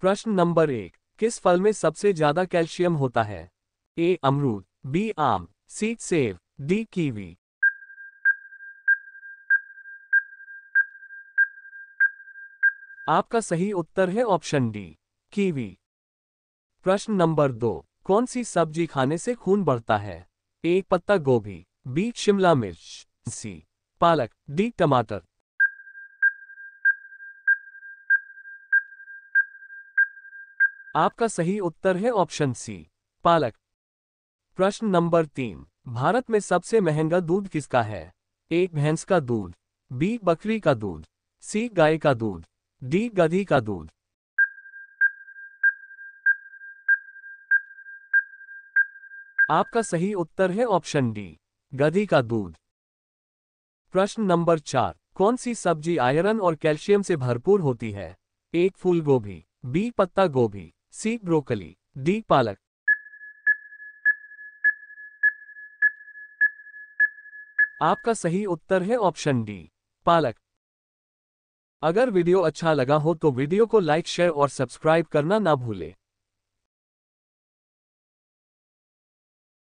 प्रश्न नंबर एक किस फल में सबसे ज्यादा कैल्शियम होता है ए अमरूद बी आम सी सेब डी कीवी आपका सही उत्तर है ऑप्शन डी कीवी प्रश्न नंबर दो कौन सी सब्जी खाने से खून बढ़ता है ए पत्ता गोभी बी शिमला मिर्च सी पालक डी टमाटर आपका सही उत्तर है ऑप्शन सी पालक प्रश्न नंबर तीन भारत में सबसे महंगा दूध किसका है ए भैंस का दूध बी बकरी का दूध सी गाय का दूध डी गधी का दूध आपका सही उत्तर है ऑप्शन डी गधी का दूध प्रश्न नंबर चार कौन सी सब्जी आयरन और कैल्शियम से भरपूर होती है एक फूल गोभी बी पत्ता गोभी सी ब्रोकली डी पालक आपका सही उत्तर है ऑप्शन डी पालक अगर वीडियो अच्छा लगा हो तो वीडियो को लाइक शेयर और सब्सक्राइब करना ना भूलें